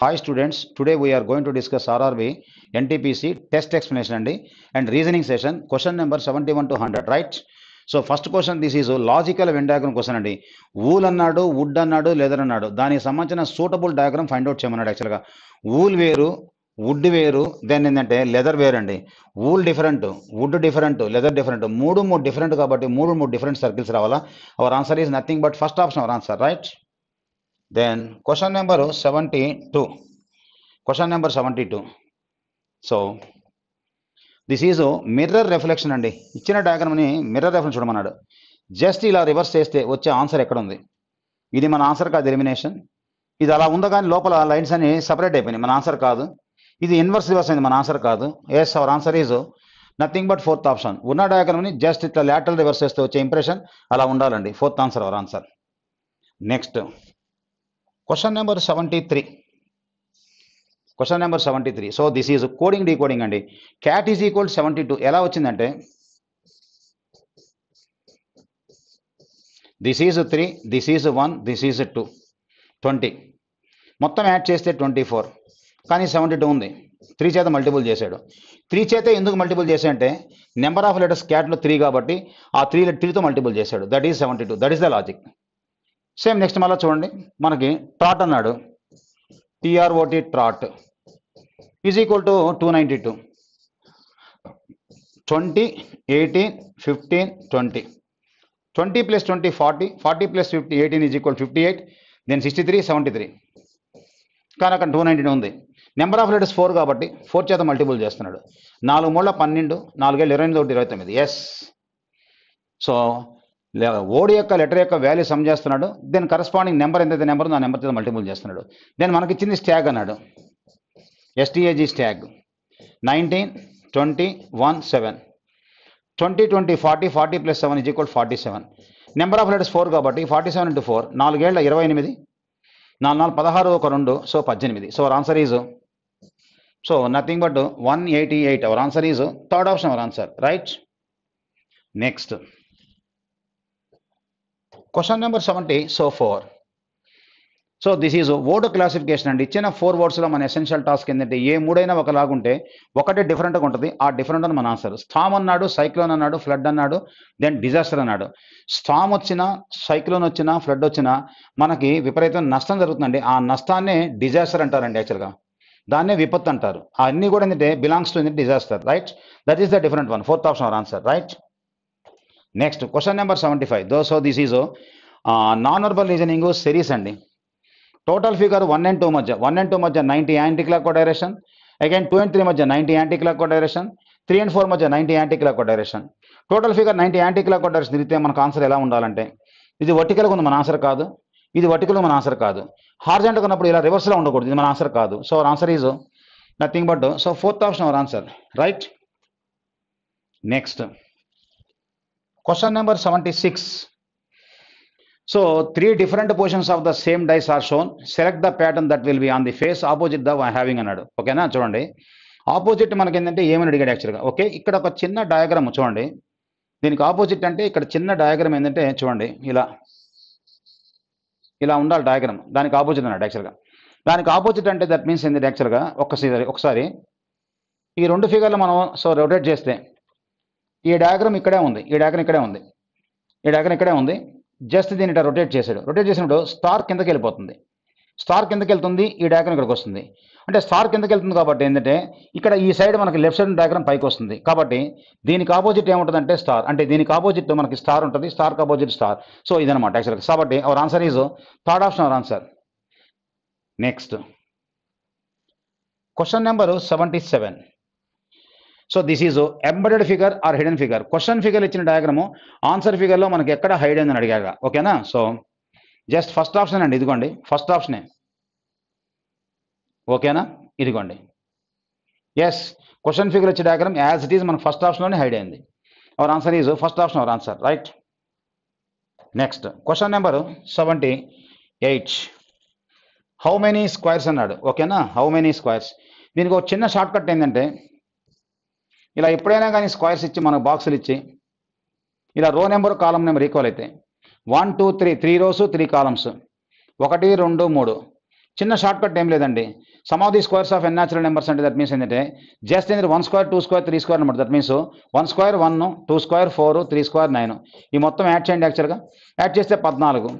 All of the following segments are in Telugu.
Hi students today we are going to discuss RRB NTPC test explanation అండి and reasoning session question number seventy one to hundred right so first question this is logical venn diagram question అండి వూల్ అన్నాడు వుడ్ అన్నాడు లెదర్ అన్నాడు దానికి సంబంధించిన సూటబుల్ డయాగ్రమ్ ఫైండ్ అవుట్ చేయమన్నాడు యాక్చువల్గా వూల్ వేరు వుడ్ వేరు దెన్ ఏంటంటే లెదర్ వేరు అండి wool different wood different leather different మూడు మూడు డిఫరెంట్ కాబట్టి మూడు మూడు డిఫరెంట్ సర్కిల్స్ రావాలా our answer is nothing but first option our answer right then question number seventy two question number seventy two so this is mirror reflection అండి ఇచ్చిన డయాగ్రామ్ని మిర్రర్ రిఫ్లెక్షన్ చూడమన్నాడు జస్ట్ ఇలా రివర్స్ చేస్తే వచ్చే ఆన్సర్ ఎక్కడ ఉంది ఇది మన ఆన్సర్ కాదు ఎలిమినేషన్ ఇది అలా ఉందో కానీ లోపల లైన్స్ అన్ని సపరేట్ అయిపోయినాయి మన ఆన్సర్ కాదు ఇది ఇన్వర్స్ రివర్స్ అయింది మన ఆన్సర్ కాదు yes our answer is nothing but fourth option ఉన్న డయాగ్రామ్ని జస్ట్ ఇట్లా లాటరల్ రివర్స్ చేస్తే వచ్చే ఇంప్రెషన్ అలా ఉండాలండి fourth answer our answer next question number seventy three question number seventy three so this is coding decoding అండి cat is equal seventy two ఎలా వచ్చిందంటే this is three this is one this is two twenty మొత్తం యాడ్ చేస్తే ట్వంటీ ఫోర్ కానీ సెవెంటీ టూ ఉంది త్రీ చేత మల్టిపుల్ చేశాడు త్రీ చేత ఎందుకు మల్టిపుల్ చేశాడంటే నెంబర్ ఆఫ్ లెటర్స్ క్యాట్లో త్రీ కాబట్టి ఆ త్రీ త్రీతో మల్టిపుల్ చేశాడు that is seventy two that is the logic same next మళ్ళీ చూడండి మనకి ట్రాట్ అన్నాడు T R O T trot is equal to two ninety two twenty eighteen fifteen twenty twenty plus twenty forty forty plus fifty eighteen is equal fifty eight then sixty three seventy three కానీ అక్కడ టూ నైంటీన్ ఉంది నెంబర్ ఆఫ్ లెటర్స్ ఫోర్ కాబట్టి ఫోర్ చేత మల్టిపుల్ చేస్తున్నాడు నాలుగు మూడు పన్నెండు నాలుగేళ్ళు ఇరవై ఎనిమిది ఒకటి ఇరవై తొమ్మిది ఎస్ సో ఓడి యొక్క లెటర్ యొక్క వాల్యూ సమ్ చేస్తున్నాడు దెన్ కరస్పాండింగ్ నెంబర్ ఎంత నెంబర్ ఆ నెంబర్ మల్టిపుల్ చేస్తున్నాడు దెన్ మనకి ఇచ్చింది స్టాగ్ అన్నాడు S T A G stag nineteen twenty one seven twenty twenty forty forty plus seven is equal forty seven number of letters four కాబట్టి ఫార్టీ సెవెన్ ఇంటూ ఫోర్ నాలుగేళ్ల ఇరవై ఎనిమిది నాలుగు నాలుగు పదహారు ఒక రెండు సో పద్దెనిమిది so answer is so nothing but one eighty eight our answer is third option our answer right next question number seventy so four so this is odd classification అండి ఇచ్చిన ఫోర్ వర్డ్స్లో మన ఎసెన్షియల్ టాస్క్ ఏంటంటే ఏ మూడైనా ఒకలాగుంటే ఒకటే డిఫరెంట్గా ఉంటుంది ఆ డిఫరెంట్ అని మన ఆన్సర్ స్థామ్ అన్నాడు సైక్లోన్ అన్నాడు ఫ్లడ్ అన్నాడు దెన్ డిజాస్టర్ అన్నాడు స్థామ్ వచ్చినా సైక్లోన్ వచ్చినా ఫ్లడ్ వచ్చినా మనకి విపరీతం నష్టం జరుగుతుందండి ఆ నష్టాన్నే డిజాస్టర్ అంటారండి యాక్చువల్గా దాన్నే విపత్తు అంటారు అన్నీ కూడా ఏంటంటే belongs to disaster right that is the different one fourth option our answer right next question number seventy five though so this is non verbal reasoning series అండి total figure one and two మధ్య వన్ అండ్ టూ మధ్య ninety anti clock direction again two and three మధ్య ninety anti clock direction three and four మధ్య ninety anti clock direction total figure ninety anti clock direction తిరిగితే మనకు ఆన్సర్ ఎలా ఉండాలంటే ఇది వర్టికల్గా ఉంది మన ఆన్సర్ కాదు ఇది వర్టికల్ మన ఆన్సర్ కాదు హార్జెంట్ ఉన్నప్పుడు ఇలా రివర్స్లో ఉండకూడదు ఇది మన ఆన్సర్ కాదు so our answer is nothing but so fourth option our answer right next question number seventy six so three different of of the same dice are shown select pattern that that will on on face opposite the one having అన్నాడు ఓకేనా చూడండి ఆపోజిట్ మనకి ఏంటంటే ఏమని అడిగాడు యాక్చువల్గా ఓకే ఇక్కడ ఒక చిన్న డయాగ్రామ్ చూడండి దీనికి ఆపోజిట్ అంటే ఇక్కడ చిన్న డయాగ్రామ్ ఏంటంటే చూడండి ఇలా ఇలా ఉండాలి డయాగ్రామ్ దానికి ఆపోజిట్ అన్నాడు యాక్చువల్గా దానికి ఆపోజిట్ అంటే దట్ మీన్స్ ఏంటంటే యాక్చువల్గా ఒక్కసారి ఒకసారి ఈ రెండు ఫిగర్లు మనం సో రొటేట్ చేస్తే ఈ డయాగ్రామ్ ఇక్కడే ఉంది ఈ డయాగ్రామ్ ఇక్కడే ఉంది ఈ డయాగ్రామ్ ఇక్కడే ఉంది జస్ట్ దీన్ని ఇట్లా రొటేట్ చేశాడు రొటేట్ చేసినప్పుడు స్టార్ కిందకి వెళ్ళిపోతుంది స్టార్ కిందకి వెళ్తుంది ఈ డయాగ్రామ్ ఇక్కడికి వస్తుంది అంటే స్టార్ కిందకి వెళ్తుంది కాబట్టి ఏంటంటే ఇక్కడ ఈ సైడ్ మనకి లెఫ్ట్ సైడ్ డయాగ్రామ్ పైకి వస్తుంది కాబట్టి దీనికి ఆపోజిట్ ఏముంటుందంటే స్టార్ అంటే దీనికి ఆపోజిట్ మనకి స్టార్ ఉంటుంది స్టార్కి ఆపోజిట్ స్టార్ సో ఇదనమాట యాక్చువల్గా కాబట్టి our answer is third option our answer next question number seventy seven so this is embedded figure or hidden figure question figure ఇచ్చిన డయాగ్రము ఆన్సర్ ఫిగర్లో మనకి ఎక్కడ హైడ్ అని అడిగాక ఓకేనా సో జస్ట్ ఫస్ట్ ఆప్షన్ అండి ఇదిగోండి ఫస్ట్ ఆప్షనే ఓకేనా ఇదిగోండి ఎస్ క్వశ్చన్ ఫిగర్ ఇచ్చే డయాగ్రామ్ యాజ్ ఇట్ ఈజ్ మన ఫస్ట్ ఆప్షన్లోనే హైడ్ అయింది our answer is first option our answer right next question number seventy eight how many squares అన్నాడు ఓకేనా హౌ మెనీ స్క్వైర్స్ దీనికి ఒక చిన్న షార్ట్ కట్ ఏంటంటే ఇలా ఎప్పుడైనా కానీ స్క్వేర్స్ ఇచ్చి మనకు బాక్సులు ఇచ్చి ఇలా row number column number equal అయితే one two three three rows three columns ఒకటి రెండు మూడు చిన్న షార్ట్ కట్ ఏం లేదండి sum of the squares of N natural numbers అంటే దట్ మీన్స్ ఏంటంటే జస్ట్ ఏంటి one square two square three square అనమాట that means one square one two square four three square nine ఈ మొత్తం యాడ్ చేయండి యాక్చువల్గా యాడ్ చేస్తే పద్నాలుగు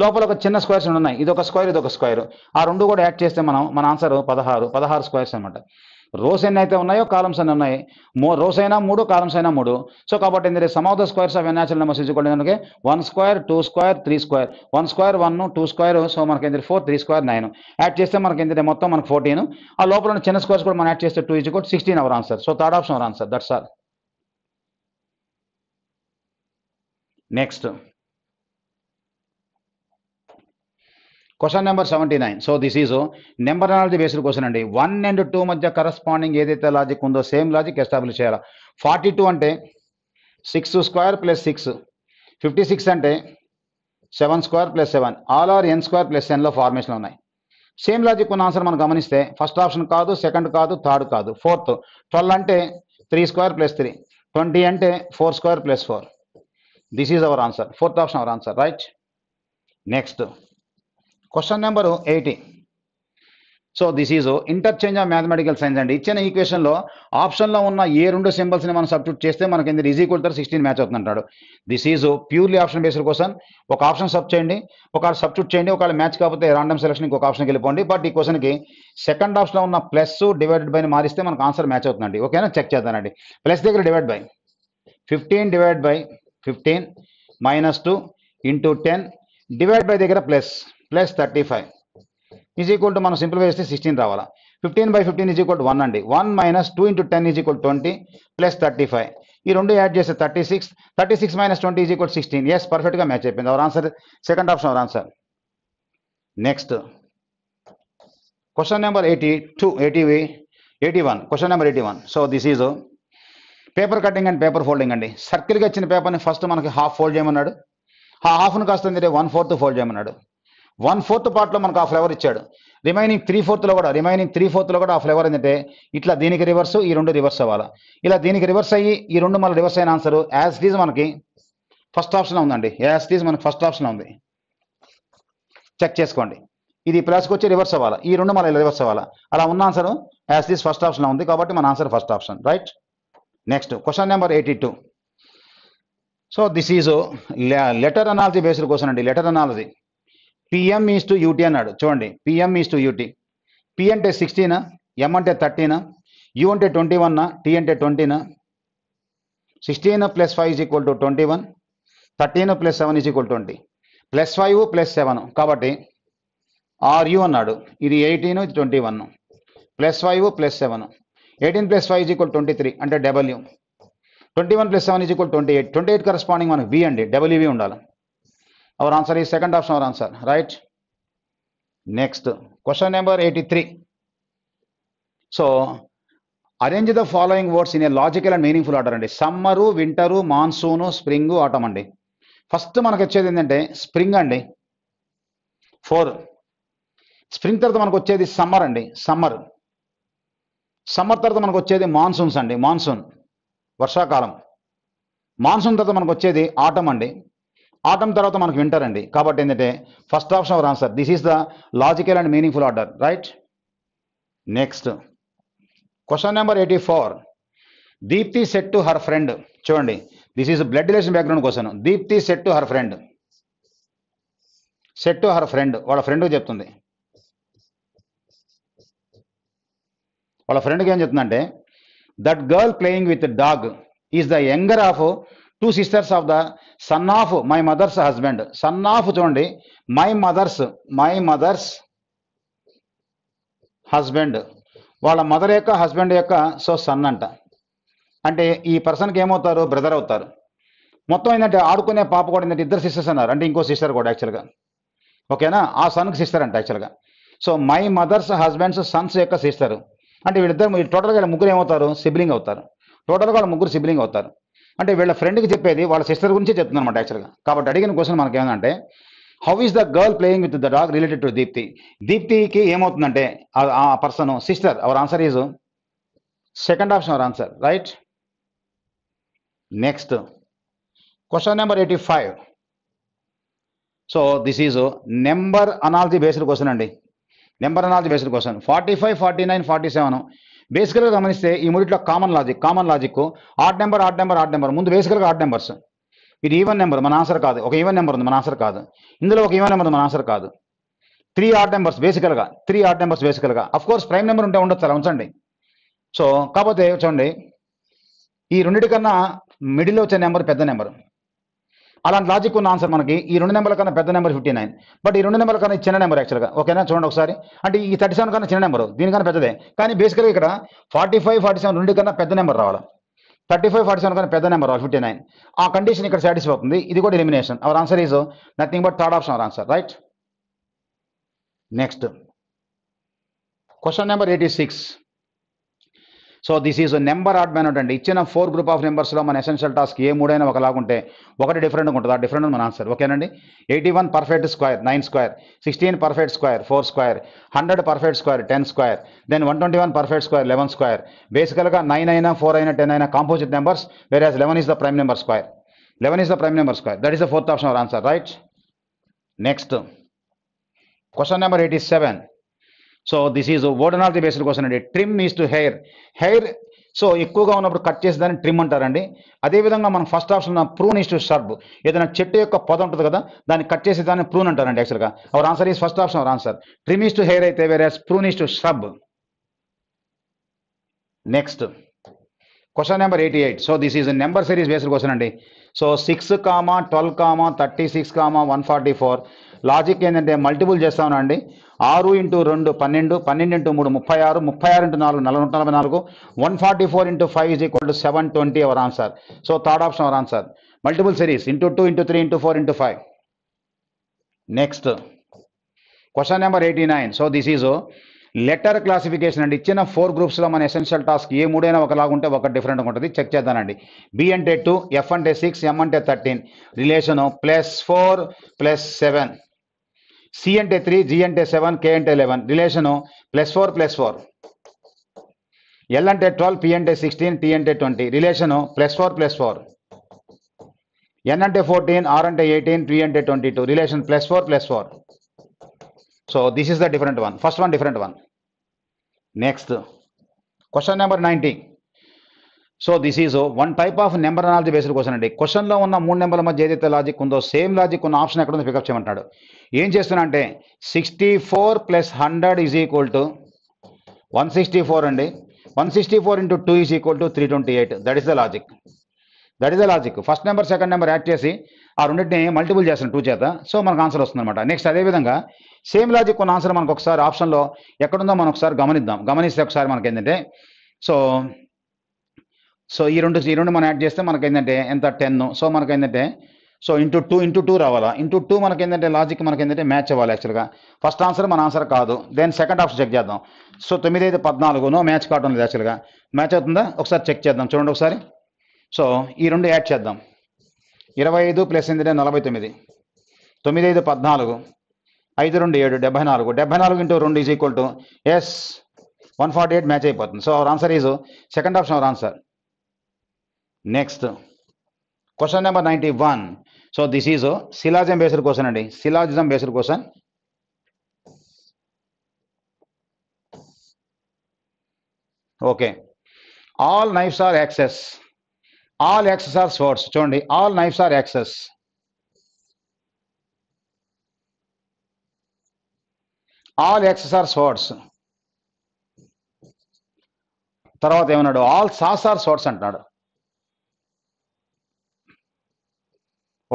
లోపల ఒక చిన్న స్క్వేర్స్ ఉన్నాయి ఇది ఒక స్క్వేర్ ఇది ఒక స్క్వేర్ ఆ రెండు కూడా యాడ్ చేస్తే మనం మన ఆన్సర్ పదహారు పదహారు స్క్వేర్స్ అనమాట రోస్ ఎన్ని అయితే ఉన్నాయో కాలమ్స్ అన్ని ఉన్నాయి మో రోస్ అయినా మూడు కాలమ్స్ అయినా మూడు సో కాబట్టి ఏంటంటే sum of the squares of N natural numbers is మనకి one square two square three square one square one two square so మనకి ఏంటంటే four three square nine add చేస్తే మనకి ఏంటంటే మొత్తం మనకు ఫోర్టీన్ ఆ లోపల ఉన్న చిన్న స్క్వేర్స్ కూడా మనం యాడ్ చేస్తే టూ ఇజ్ కూడా sixteen our answer so third option our answer that sir next question number seventy nine so this is number analogy based question అండి వన్ అండ్ టూ మధ్య కరస్పాండింగ్ ఏదైతే లాజిక్ ఉందో సేమ్ లాజిక్ ఎస్టాబ్లిష్ చేయాలి ఫార్టీ టూ అంటే six square plus six fifty six అంటే seven square plus seven all are N square plus ఎన్లో ఫార్మేషన్ ఉన్నాయి సేమ్ లాజిక్ ఉన్న ఆన్సర్ మనం గమనిస్తే ఫస్ట్ ఆప్షన్ కాదు సెకండ్ కాదు థర్డ్ కాదు ఫోర్త్ ట్వెల్వ్ అంటే three square plus three twenty అంటే four square plus four this is our answer fourth option our answer right next question number eighty so this is interchange of mathematical signs అండి ఇచ్చిన ఈక్వేషన్లో ఆప్షన్లో ఉన్న ఏ రెండు సింబల్స్ని మనం సబ్స్టిట్యూట్ చేస్తే మనకి ఇది ఈజీ ఈక్వల్ సిక్స్టీన్ మ్యాచ్ అవుతుంటాడు this is purely option based question ఒక ఆప్షన్ సబ్ చేయండి ఒక సబ్స్టిట్యూట్ చేయండి ఒకవేళ మ్యాచ్ కాకపోతే రాండమ్ సెలక్షన్ ఇంకొక ఆప్షన్కి వెళ్ళిపోండి బట్ ఈ క్వశ్చన్కి సెకండ్ ఆప్షన్లో ఉన్న ప్లస్ డివైడెడ్ బైని మారిస్తే మనకు ఆన్సర్ మ్యాచ్ అవుతుందండి ఓకేనా చెక్ చేద్దానండి ప్లస్ దగ్గర divide by fifteen divide by fifteen minus two into ten divide by దగ్గర plus plus thirty five is equal to మనం సింపుల్గా వేస్తే సిక్స్టీన్ రావాలా fifteen by fifteen is equal to one అండి one minus two into ten is equal twenty plus thirty five ఈ రెండు యాడ్ చేస్తే thirty six thirty six minus twenty is equal sixteen yes పర్ఫెక్ట్గా మ్యాచ్ అయిపోయింది our answer second option our answer next question number eighty two eighty eighty one question number eighty one so this is paper cutting and paper folding అండి సర్కిల్గా ఇచ్చిన పేపర్ని ఫస్ట్ మనకి హాఫ్ ఫోల్డ్ చేయమన్నాడు హాఫ్ను కాస్త వన్ ఫోర్త్ ఫోల్డ్ చేయమన్నాడు వన్ ఫోర్త్ పార్ట్లో మనకు ఆ ఫ్లేవర్ ఇచ్చాడు రిమైనింగ్ త్రీ ఫోర్త్లో కూడా రిమైనింగ్ త్రీ ఫోర్త్లో కూడా ఆ ఫ్లేవర్ ఏంటంటే ఇట్లా దీనికి రివర్స్ ఈ రెండు రివర్స్ అవ్వాలి ఇలా దీనికి రివర్స్ అయ్యి ఈ రెండు మళ్ళీ రివర్స్ అయిన ఆన్సర్ యాజ్ ఇట్ ఈజ్ మనకి ఫస్ట్ ఆప్షన్ ఉందండి యాజ్ ఇట్ ఈజ్ మనకి ఫస్ట్ ఆప్షన్ ఉంది చెక్ చేసుకోండి ఇది ప్లస్కి వచ్చి రివర్స్ అవ్వాలి ఈ రెండు మళ్ళీ రివర్స్ అవ్వాలి అలా ఉన్న ఆన్సర్ యాజ్ దిస్ ఫస్ట్ ఆప్షన్లో ఉంది కాబట్టి మన answer first option right next question number eighty two so this is letter analogy based question అండి letter analogy PM is to UT అన్నాడు చూడండి PM is to UT P అంటే సిక్స్టీనా ఎం అంటే థర్టీనా యూ అంటే ట్వంటీ వన్నా టీ అంటే ట్వంటీనా sixteen plus five is equal to twenty one thirteen plus seven is equal twenty plus five plus seven కాబట్టి ఆర్యు అన్నాడు ఇది ఎయిటీన్ ఇది twenty one plus five plus seven eighteen plus five is equal twenty three అంటే W twenty one plus seven is equal twenty eight twenty eight corresponding మనకు వి అండి డబ్ల్యూవి ఉండాలి Our answer is second option our answer, right next question number eighty So, arrange the following words in a logical and meaningful order అండి summer winter monsoon spring autumn అండి ఫస్ట్ మనకు వచ్చేది ఏంటంటే స్ప్రింగ్ అండి ఫోర్ స్ప్రింగ్ తర్వాత మనకు వచ్చేది సమ్మర్ అండి సమ్మర్ సమ్మర్ తర్వాత మనకు వచ్చేది మాన్సూన్స్ అండి మాన్సూన్ వర్షాకాలం మాన్సూన్ తర్వాత మనకు వచ్చేది ఆటం అండి ఆటం తర్వాత మనకు వింటారండి కాబట్టి ఏంటంటే first option our answer this is the logical and meaningful order right next question number eighty four Deepti said to her friend చూడండి this is blood relation background question Deepti said to her friend said to her friend వాళ్ళ ఫ్రెండ్కి చెప్తుంది వాళ్ళ ఫ్రెండ్కి ఏం చెప్తుందంటే that girl playing with dog is the younger of two sisters of the son of my mother's husband son of చూడండి my mother's my mother's husband వాళ్ళ మదర్ యొక్క హస్బెండ్ యొక్క సో సన్ అంట అంటే ఈ పర్సన్కి ఏమవుతారు బ్రదర్ అవుతారు మొత్తం ఏంటంటే ఆడుకునే పాప కూడా ఏంటంటే ఇద్దరు సిస్టర్స్ అన్నారు అంటే ఇంకో సిస్టర్ కూడా యాక్చువల్గా ఓకేనా ఆ సన్కి సిస్టర్ అంట యాక్చువల్గా so my mother's husband's sons యొక్క సిస్టర్ అంటే వీళ్ళిద్దరు టోటల్గా ముగ్గురు ఏమవుతారు సిబ్లింగ్ అవుతారు టోటల్గా వాళ్ళ ముగ్గురు సిబ్లింగ్ అవుతారు అంటే వీళ్ళ ఫ్రెండ్కి చెప్పేది వాళ్ళ సిస్టర్ గురించి చెప్తుంది అనమాట యాక్చువల్గా కాబట్టి అడిగిన క్వశ్చన్ మనకి ఏంటంటే how is the girl playing with the dog related to Deepti దీప్తికి ఏమవుతుందంటే ఆ person sister our answer is second option our answer right next question number eighty five so this is number analogy based question అండి number analogy based question forty five forty nine forty seven బేసికల్గా గమనిస్తే ఈ మూడిట్లో common logic common logic odd number odd number odd number ముందు బేసికల్గా ఆర్ట్ నెంబర్స్ ఇది ఈవెన్ నెంబర్ మన ఆన్సర్ కాదు ఒక ఈవెన్ నెంబర్ ఉంది మన ఆన్సర్ కాదు ఇందులో ఒక ఈవెన్ నెంబర్ మన ఆన్సర్ కాదు త్రీ ఆర్ట్ నెంబర్స్ బేసికల్గా త్రీ ఆర్ట్ నెంబర్స్ బేసికల్గా అఫ్ కోర్స్ ప్రైమ్ నెంబర్ ఉంటే ఉండొచ్చు అలా ఉంచండి సో కాకపోతే చూడండి ఈ రెండింటికన్నా మిడిల్లో వచ్చే నెంబర్ పెద్ద నెంబర్ అలాంటి లాజిక్ ఉన్న ఆన్సర్ మనకి ఈ రెండు నెంబర్ల కన్నా పెద్ద నెంబర్ ఫిఫ్టీ నైన్ బట్ ఈ రెండు నెంబర్ల కన్నా చిన్న నెంబర్ యాక్చువల్గా ఓకేనా చూడండి ఒకసారి అంటే ఈ థర్టీ సెవెన్ కన్నా చిన్న నెంబర్ దీనికన్నా పెద్దదే కానీ బేసికల్గా ఇక్కడ ఫార్టీ ఫైవ్ ఫార్టీ సెవెన్ రెండు కన్నా పెద్ద నెంబర్ రావాలి థర్టీ ఫైవ్ ఫార్టీ సెవెన్ కన్నా పెద్ద నెంబర్ రావాలి ఫిఫ్టీ నైన్ ఆ కండిషన్ ఇక్కడ సాటిస్ఫై అవుతుంది ఇది కూడా elimination our answer is nothing but third option our answer right next question number eighty six so this is number odd man అంటే ఇచ్చిన ఫోర్ గ్రూప్ ఆఫ్ నెంబర్స్లో మన ఎసెన్షియల్ టాస్క్ ఏ మూడైనా ఒకలాగుంటే ఒకటి డిఫరెంట్గా ఉంటుంది ఆ డిఫరెంట్ మన ఆన్సర్ ఓకేనండి eighty one perfect square nine square sixteen perfect square four square hundred perfect square ten square then one twenty one perfect square eleven square బేసికల్గా నైన్ అయినా ఫోర్ అయినా టెన్ అయినా composite numbers whereas eleven is the prime number square eleven is the prime number square that is the fourth option answer right next question number eighty seven so this is word analogy based question అండి trim is to hair hair so ఎక్కువగా ఉన్నప్పుడు కట్ చేసి దాన్ని ట్రిమ్ అంటారండి అదేవిధంగా మనం first option prune is to shrub ఏదైనా చెట్టు యొక్క పొద ఉంటుంది కదా దాన్ని కట్ చేసి దాన్ని ప్రూన్ అంటారండి యాక్చువల్గా our answer is first option our answer trim is to hair అయితే వేరే prune is to shrub next question number eighty eight so this is number series based question అండి so six comma twelve comma thirty six comma one forty four logic ఏంటంటే మల్టిపుల్ చేస్తామనండి ఆరు ఇంటూ రెండు పన్నెండు పన్నెండు ఇంటూ మూడు ముప్పై ఆరు ముప్పై ఆరు ఇంటూ నాలుగు నలభై నలభై నాలుగు one forty four into five is equal to seven twenty our answer so third option our answer multiple series into two into three into four into five next question number eighty nine so this is letter classification అండి ఇచ్చిన ఫోర్ గ్రూప్స్లో మన ఎసెన్షియల్ టాస్క్ ఏ మూడైనా ఒకలాగా ఉంటే ఒక డిఫరెంట్ ఉంటుంది చెక్ చేద్దానండి బి అంటే టూ ఎఫ్ అంటే సిక్స్ ఎం అంటే thirteen relation plus four plus seven C అంటే త్రీ జి అంటే సెవెన్ కే అంటే eleven relation plus four plus four L అంటే ట్వెల్వ్ పి అంటే సిక్స్టీన్ టీ అంటే twenty relation plus four plus four N అంటే ఫోర్టీన్ ఆర్ అంటే ఎయిటీన్ టీ అంటే twenty two relation plus four plus four so this is the different one first one different one next question number ninety so this is one type of number analogy based question అండి క్వశ్చన్లో ఉన్న మూడు నెంబర్ల మధ్య ఏదైతే లాజిక్ ఉందో సేమ్ లాజిక్ ఉన్న ఆప్షన్ ఎక్కడ ఉందో పికప్ చేయమంటాడు ఏం చేస్తున్నా అంటే sixty four plus hundred is equal to one sixty four అండి one sixty four into two is equal to three twenty eight that is the logic that is the logic first number second number add చేసి ఆ రెండింటిని మల్టిపుల్ చేసిన టూ చేత సో మనకు ఆన్సర్ వస్తుందన్నమాట నెక్స్ట్ అదేవిధంగా సేమ్ లాజిక్ ఉన్న ఆన్సర్ మనకు ఒకసారి ఆప్షన్లో ఎక్కడుందో మనం ఒకసారి గమనిద్దాం గమనిస్తే ఒకసారి మనకి ఏంటంటే సో సో ఈ రెండు ఈ రెండు మనం యాడ్ చేస్తే మనకు ఏంటంటే ఎంత టెన్ సో మనకు ఏంటంటే so into two into two రావాలా ఇంటూ టూ మనకి ఏంటంటే లాజిక్ మనకి ఏంటంటే మ్యాచ్ అవ్వాలి యాక్చువల్గా ఫస్ట్ ఆన్సర్ మన ఆన్సర్ కాదు దెన్ సెకండ్ ఆప్షన్ చెక్ చేద్దాం సో తొమ్మిది ఐదు పద్నాలుగునో మ్యాచ్ కావడం లేదు యాక్చువల్గా మ్యాచ్ అవుతుందా ఒకసారి చెక్ చేద్దాం చూడండి ఒకసారి సో ఈ రెండు యాడ్ చేద్దాం ఇరవై ఐదు ప్లస్ ఏంటంటే నలభై తొమ్మిది తొమ్మిది ఐదు పద్నాలుగు ఐదు రెండు ఏడు డెబ్బై నాలుగు డెబ్బై నాలుగు ఇంటూ రెండు is equal to yes one forty eight match అయిపోతుంది so our answer is second option our answer next question number ninety one so this is syllogism based question అండి syllogism based question okay all knives are axes all axes are swords చూడండి all knives are axes all axes are swords తర్వాత ఏమన్నాడు ఆల్ సాస్ ఆర్ స్వర్డ్స్ అంటున్నాడు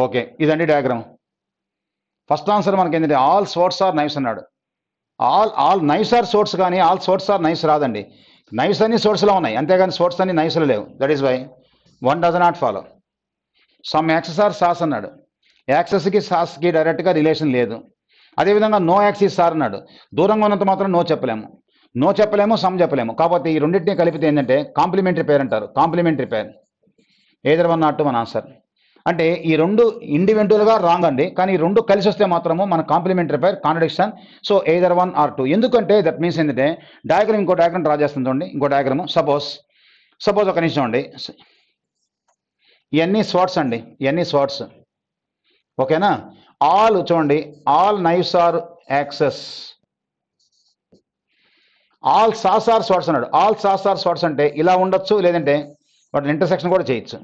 ఓకే ఇదండి డయాగ్రామ్ ఫస్ట్ ఆన్సర్ మనకి ఏంటంటే ఆల్ సోర్ట్స్ ఆర్ నైస్ అన్నాడు all all knives are swords కానీ ఆల్ సోర్ట్స్ ఆర్ నైస్ రాదండి నైఫ్స్ అన్ని సోర్స్లో ఉన్నాయి అంతేగాని సోర్ట్స్ అన్ని నైఫ్స్లో లేవు that is why one does not follow some axes are saws అన్నాడు యాక్సెస్కి సాస్కి డైరెక్ట్గా రిలేషన్ లేదు అదేవిధంగా నో యాక్సిస్ సార్ అన్నాడు దూరంగా ఉన్నంత మాత్రం నో చెప్పలేము నో చెప్పలేము సమ్ చెప్పలేము కాబట్టి ఈ రెండింటినీ కలిపితే ఏంటంటే కాంప్లిమెంటరీ పేర్ అంటారు complementary pair either one not one answer అంటే ఈ రెండు ఇండివిజువల్గా రాంగ్ అండి కానీ రెండు కలిసి వస్తే మాత్రము మన complementary pair contradiction so either one or two ఎందుకంటే దట్ మీన్స్ ఏంటంటే డయాగ్రామ్ ఇంకో డయాగ్రామ్ డ్రా చేస్తుంది ఇంకో డయాగ్రామ్ సపోజ్ సపోజ్ ఒక నిమిషం అండి ఇవన్నీ స్వాట్స్ అండి ఇవన్నీ స్వాట్స్ ఓకేనా ఆల్ చూడండి all knives are axes all saws are swords అన్నాడు ఆల్ సాస్ ఆర్ స్వాట్స్ అంటే ఇలా ఉండొచ్చు లేదంటే వాటిని ఇంటర్సెక్షన్ కూడా చేయొచ్చు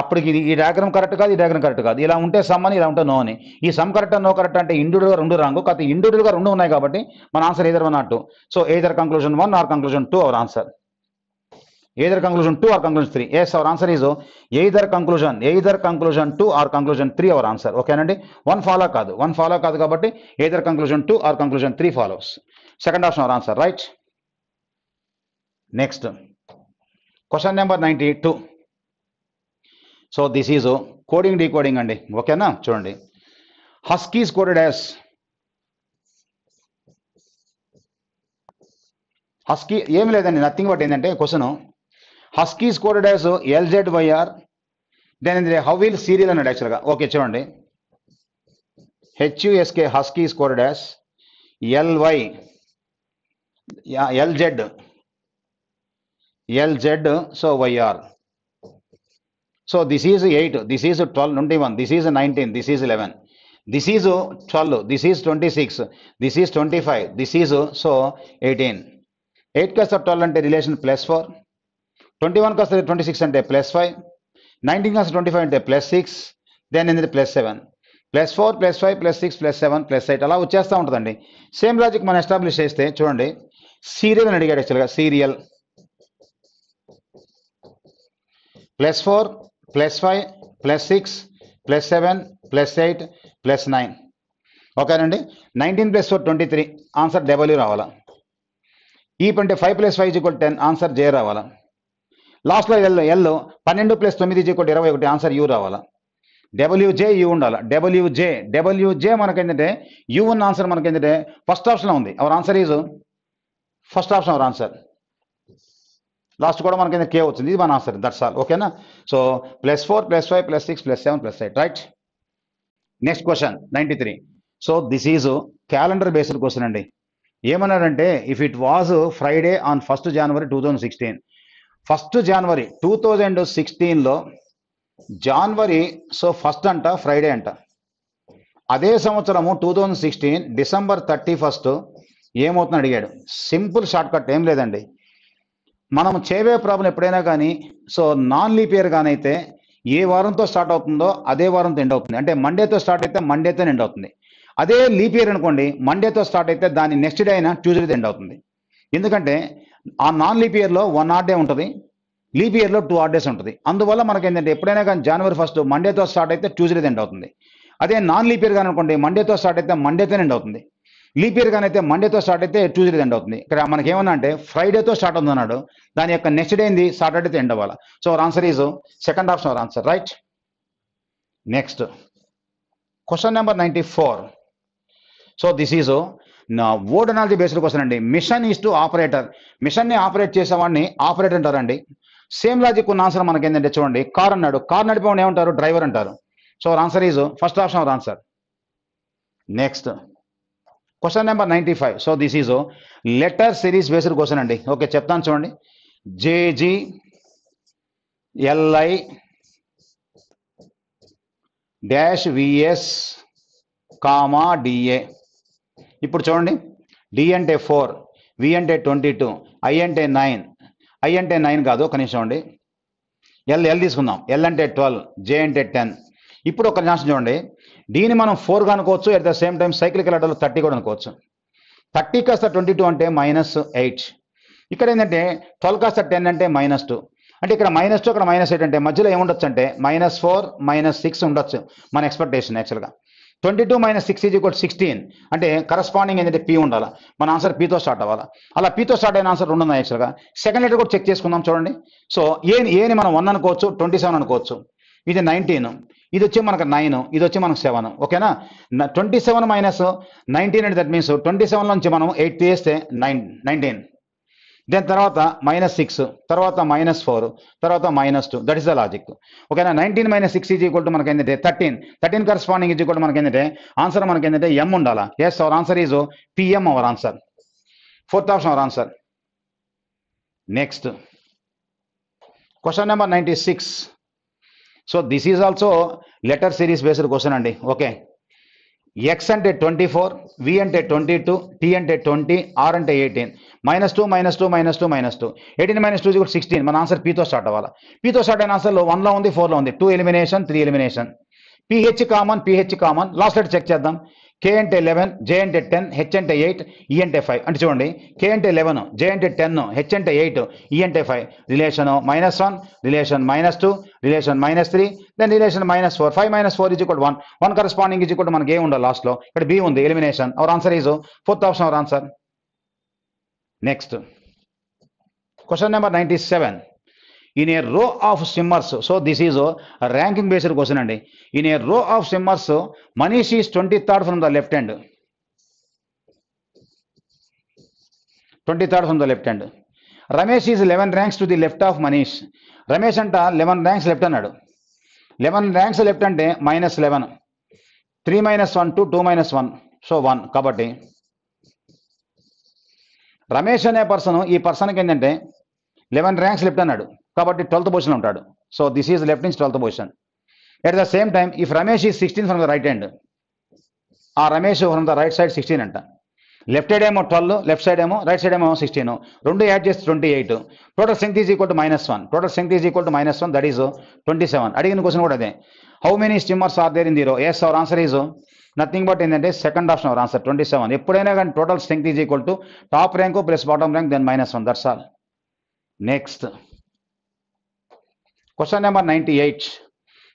అప్పటికి ఇది ఈ డయాగ్రమ్ కరెక్ట్ కాదు ఈ డయాగ్రమ్ కరెక్ట్ కాదు ఇలా ఉంటే సమ్ అని ఇలా ఉంటే నో అని ఈ సమ్ కరెక్ట్ నో కరెక్ట్ అంటే ఇండివిడ్యువల్గా రెండు రాంగు కాదు ఇండివిడ్యువల్గా రెండు ఉన్నాయి కాబట్టి మన answer either one or two so either conclusion one or conclusion two our answer either conclusion two or conclusion three yes our answer is either conclusion either conclusion two or conclusion three our answer ఓకేనండి వన్ ఫాలో కాదు వన్ ఫాలో కాదు కాబట్టి either conclusion two or conclusion three follows second option our answer right next question number ninety two so this is coding decoding అండి ఓకేనా చూడండి హస్కీస్ కోడెడ్ యాస్ హస్కీ ఏం లేదండి నథింగ్ బట్ ఏంటంటే question huskies coded as L Z Y R then ఇది హౌ విల్ సీరియల్ అన్నాడు యాక్చువల్గా ఓకే చూడండి H U S K huskies coded as L Y L Z L Z so Y R so this is eight this is twelve twenty one this is nineteen this is eleven this is twelve this is twenty six this is twenty five this is so eighteen eight కాస్త ట్వెల్వ్ అంటే relation plus four twenty one కాస్త ట్వంటీ సిక్స్ అంటే ప్లస్ ఫైవ్ నైన్టీన్ కాస్త ట్వంటీ ఫైవ్ అంటే ప్లస్ సిక్స్ దెన్ ఏంటంటే plus seven plus four plus five plus six plus seven plus eight అలా వచ్చేస్తూ ఉంటుందండి సేమ్ లాజిక్ మనం ఎస్టాబ్లిష్ చేస్తే చూడండి సీరియల్ అని అడిగాడు యాక్చువల్గా cereal plus four plus five plus six plus seven plus eight plus nine ఓకేనండి nineteen plus four twenty three answer W రావాలా ఈ twenty five plus five equal ten answer J రావాలా లాస్ట్లో ఎల్ ఎల్ పన్నెండు ప్లస్ తొమ్మిది ఈక్వల్ ఇరవై ఒకటి ఆన్సర్ యూ రావాలా డబ్ల్యూజే యూ ఉండాలి డబ్ల్యూజే డబ్ల్యూజే ఏంటంటే యూ ఉన్న ఆన్సర్ ఏంటంటే ఫస్ట్ ఆప్షన్లో ఉంది our answer is first option our answer last కూడా మనకి కే వచ్చింది ఇది మన ఆన్సర్ దట్ సార్ ఓకేనా so plus four plus five plus six plus seven plus eight right next question ninety three so this is calendar based question అండి ఏమన్నాడంటే if it was Friday on first January two thousand sixteen first January two thousand సిక్స్టీన్లో జనవరి సో ఫస్ట్ అంట ఫ్రైడే అంట అదే సంవత్సరము two thousand sixteen December thirty first ఏమవుతుందని అడిగాడు సింపుల్ షార్ట్ కట్ ఏం లేదండి మనం చేవే ప్రాబ్లం ఎప్పుడైనా కానీ సో నాన్ లీప్ ఇయర్ కానైతే ఏ వారంతో స్టార్ట్ అవుతుందో అదే వారంతో ఎండ్ అవుతుంది అంటే మండేతో స్టార్ట్ అయితే మండేతో ఎండ్ అవుతుంది అదే లీప్ ఇయర్ అనుకోండి మండేతో స్టార్ట్ అయితే దాన్ని నెక్స్ట్ డే అయినా ట్యూస్డేతో ఎండ్ అవుతుంది ఎందుకంటే ఆ నాన్ లీప్ ఇయర్లో వన్ ఆర్ డే ఉంటుంది లీప్ ఇయర్లో టూ ఆర్ డేస్ ఉంటుంది అందువల్ల మనకి ఏంటంటే ఎప్పుడైనా కానీ జనవరి ఫస్ట్ మండేతో స్టార్ట్ అయితే ట్యూస్డేతో ఎండ్ అవుతుంది అదే నాన్ లీప్ ఇయర్ కానీ అనుకోండి మండేతో స్టార్ట్ అయితే మండేతో ఎండ్ అవుతుంది లీప్ ఇయర్ అయితే మండేతో స్టార్ట్ అయితే ట్యూస్డే ఎండ్ అవుతుంది ఇక్కడ మనకి ఏమన్నా అంటే ఫ్రైడేతో స్టార్ట్ అవుతుంది అన్నాడు దాని యొక్క నెక్స్ట్ డే ఏంది సాటర్డే ఎండ్ అవ్వాలి so answer is second option our answer right next question number ninety four so this is odd analogy based question అండి మిషన్ ఈజ్ టు ఆపరేటర్ మిషన్ని ఆపరేట్ చేసేవాడిని ఆపరేటర్ అంటారండి సేమ్ లాజిక్ ఉన్న ఆన్సర్ మనకి ఏంటంటే చూడండి కార్ అన్నాడు కార్ నడిపేవాడిని ఏమంటారు డ్రైవర్ అంటారు so answer is first option answer next question number ninety five so this is letter series based question అండి ఓకే చెప్తాను చూడండి JG LI dash VS comma DA ఇప్పుడు చూడండి డి అంటే ఫోర్ వి అంటే ట్వంటీ టూ ఐ అంటే నైన్ ఐ అంటే నైన్ కాదు కనీసం అండి ఎల్ ఎల్ తీసుకుందాం ఎల్ అంటే ట్వెల్వ్ జే అంటే టెన్ ఇప్పుడు ఒక నిమిషం చూడండి దీన్ని మనం ఫోర్గా అనుకోవచ్చు at the same time cyclical అడ్డలు థర్టీ కూడా అనుకోవచ్చు థర్టీ కాస్త ట్వంటీ టూ అంటే మైనస్ ఎయిట్ ఇక్కడ ఏంటంటే ట్వెల్వ్ కాస్త టెన్ అంటే మైనస్ టూ అంటే ఇక్కడ మైనస్ టూ అక్కడ మైనస్ ఎయిట్ అంటే మధ్యలో ఏముండొచ్చు అంటే మైనస్ ఫోర్ మైనస్ సిక్స్ ఉండొచ్చు మన ఎక్స్పెక్టేషన్ యాక్చువల్గా twenty two minus six is equal sixteen అంటే కరస్పాండింగ్ ఏంటంటే పీ ఉండాలి మన ఆన్సర్ పీతో స్టార్ట్ అవ్వాలి అలా పీతో స్టార్ట్ అయిన ఆన్సర్ ఉండదు ఉన్నాయి యాక్చువల్గా సెకండ్ లెటర్ కూడా చెక్ చేసుకుందాం చూడండి సో ఏ ఏని మనం వన్ అనుకోవచ్చు ట్వంటీ సెవెన్ అనుకోవచ్చు ఇది నైన్టీన్ ఇది వచ్చి మనకు నైన్ ఇది వచ్చి మనకు సెవెన్ ఓకేనా ట్వంటీ సెవెన్ మైనస్ నైన్టీన్ అంటే దట్ మీన్స్ ట్వంటీ సెవెన్ నుంచి మనం ఎయిట్ తీస్తే నైన్ నైన్టీన్ దాని తర్వాత మైనస్ సిక్స్ తర్వాత మైనస్ ఫోర్ తర్వాత minus two that is the logic ఓకేనా nineteen minus six is equal to మనకి ఏంటంటే thirteen thirteen corresponding is equal మనకి ఏంటంటే ఆన్సర్ మనకి ఏంటంటే ఎం ఉండాలా yes our answer is PM our answer fourth option our answer next question number ninety six so this is also letter series based question అండి ఓకే ఎక్స్ అంటే ట్వంటీ ఫోర్ వి అంటే ట్వంటీ టూ టీ అంటే ట్వంటీ ఆర్ అంటే eighteen minus two minus two minus two minus two eighteen minus two కూడా సిక్స్టీన్ మన ఆన్సర్ పీతో స్టార్ట్ అవ్వాలి పీతో స్టార్ట్ అయిన ఆన్సర్లో వన్లో ఉంది ఫోర్లో ఉంది two elimination three elimination PH common PH common last letter check చేద్దాం కే అంటే లెవెన్ జే అంటే టెన్ హెచ్ అంటే ఎయిట్ ఈ అంటే ఫైవ్ అంటే చూడండి కే అంటే లెవెన్ జే అంటే టెన్ హెచ్ అంటే ఎయిట్ ఈ అంటే five relation minus one relation minus two relation minus three then relation minus four five minus four is ఇక్కడ వన్ వన్ కరస్పాండింగ్ ఈజ్ ఇక్కడ మనకి ఏ ఉండాలి లాస్ట్లో ఇక్కడ బి ఉంది elimination our answer is fourth option our answer next question number ninety seven in a row of swimmers so this is ranking based question అండి in a row of swimmers Manish is twenty third from the left hand twenty third from the left hand Ramesh is eleven ranks to the left of Manish Ramesh అంట లెవెన్ ర్యాంక్స్ లెఫ్ట్ అన్నాడు లెవెన్ ర్యాంక్స్ లెఫ్ట్ అంటే minus eleven three minus one to two minus one so one కాబట్టి రమేష్ అనే పర్సన్ ఈ పర్సన్కి ఏంటంటే లెవెన్ ర్యాంక్స్ లెఫ్ట్ అన్నాడు కాబట్టి ట్వెల్త్ పొజిషన్ ఉంటాడు సో దిస్ ఈజ్ లెఫ్ట్ నుంచి twelfth position at the same time if Ramesh ఈ sixteen from the right hand ఆ Ramesh from the right side sixteen అంట లెఫ్ట్ సైడ్ ఏమో ట్వెల్వ్ లెఫ్ట్ సైడ్ ఏమో రైట్ సైడ్ ఏమో సిక్స్టీన్ రెండు యాడ్ చేస్తే twenty eight total strength is equal to minus one total strength is equal to minus one that is twenty seven అడిగిన క్వశ్చన్ కూడా అదే how many swimmers are there in the row yes our answer is nothing but ఏంటంటే second option our answer twenty seven ఎప్పుడైనా కానీ total strength is equal to top rank plus bottom rank then minus one that's all next Question number 98.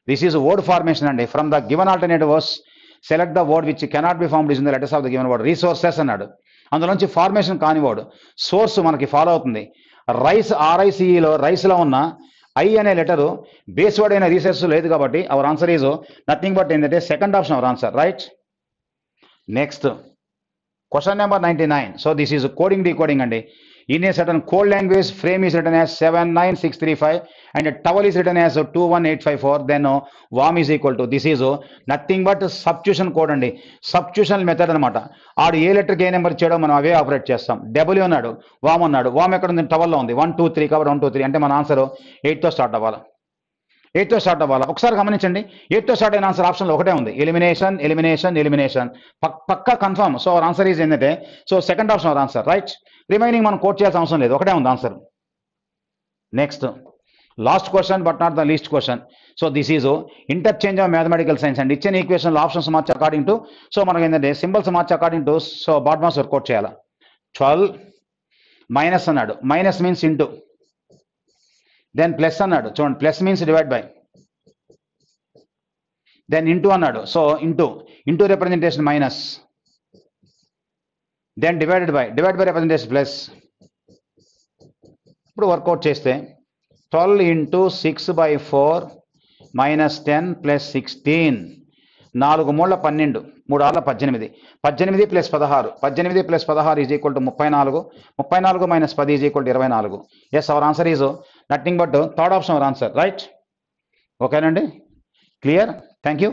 This is word formation and from the given alternate verse, select the word which cannot be formed using the letters of the given word. Resources అన్నాడు అందులోంచి ఫార్మేషన్ కాని వర్డ్ సోర్స్ మనకి ఫాలో అవుతుంది రైస్ ఆర్ఐసిఈలో రైస్లో ఉన్న ఐ అనే లెటరు బేస్ వర్డ్ అయిన రీసెర్చ్ లేదు కాబట్టి our answer is nothing but ఏంటంటే second option our answer right next question number ninety nine so this is coding decoding అండి code language frame is written certain seven nine six three five and towel and written is two one eight five four then warm equal equal this this uh, nothing but substitution code అండి సబ్స్టిట్యూషన్ మెథడ్ అనమాట ఆడు ఏ లెటర్కి ఏ నెంబర్ చేయడం మనం అవే ఆపరేట్ చేస్తాం డబ్ల్యూ ఉన్నాడు వామ్ అన్నాడు వామ్ ఎక్కడ ఉంది టవల్లో ఉంది వన్ టూ త్రీ కాబట్టి వన్ టూ త్రీ అంటే మన ఆన్సర్ ఎయిట్తో స్టార్ట్ అవ్వాలి ఎయిట్తో స్టార్ట్ అవ్వాలి ఒకసారి గమనించండి ఎయిట్తో స్టార్ట్ అయిన ఆన్సర్ ఆప్షన్లో ఒకటే ఉంది ఎలిమినేషన్ ఎలిమినేషన్ ఎలిమినేషన్ పక్కా confirm so our answer is ఏంటంటే so second option our answer right remaining మనం కోట్ చేయాల్సిన అవసరం లేదు ఒకటే ఉంది answer next last question but not the least question so this is interchange of mathematical signs and ఇచ్చిన ఈక్వేషన్ ఆప్షన్స్ మార్చి అకార్డింగ్ టు సో మనకి ఏంటంటే సింబల్స్ మార్చి according to so BODMAS work out చేయాలి ట్వెల్వ్ మైనస్ అన్నాడు minus means into then plus అన్నాడు చూడండి plus means divide by then into అన్నాడు so into into representation minus then divided by divide by representation plus ఇప్పుడు వర్కౌట్ చేస్తే twelve into six by four minus ten plus sixteen నాలుగు మూడుల పన్నెండు మూడు ఆర్ల పద్దెనిమిది పద్దెనిమిది ప్లస్ పదహారు పద్దెనిమిది ప్లస్ పదహారు ఈజ్ ఈక్వల్ టు ముప్పై నాలుగు ముప్పై నాలుగు మైనస్ పది ఈజ్ ఈక్వల్ టు ఇరవై నాలుగు yes our answer is nothing but third option our answer right ఓకేనండి క్లియర్ థ్యాంక్ యూ